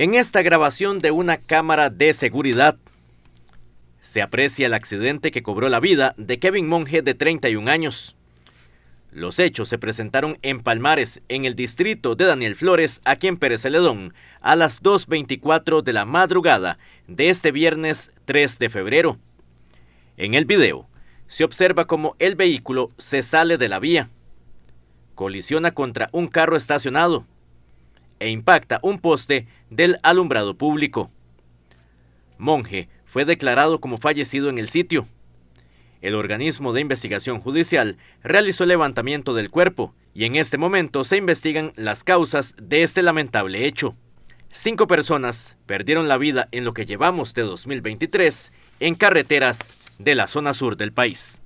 En esta grabación de una cámara de seguridad se aprecia el accidente que cobró la vida de Kevin Monge de 31 años. Los hechos se presentaron en Palmares, en el distrito de Daniel Flores, aquí en Pérez Celedón, a las 2.24 de la madrugada de este viernes 3 de febrero. En el video se observa cómo el vehículo se sale de la vía, colisiona contra un carro estacionado, e impacta un poste del alumbrado público. Monje fue declarado como fallecido en el sitio. El organismo de investigación judicial realizó el levantamiento del cuerpo y en este momento se investigan las causas de este lamentable hecho. Cinco personas perdieron la vida en lo que llevamos de 2023 en carreteras de la zona sur del país.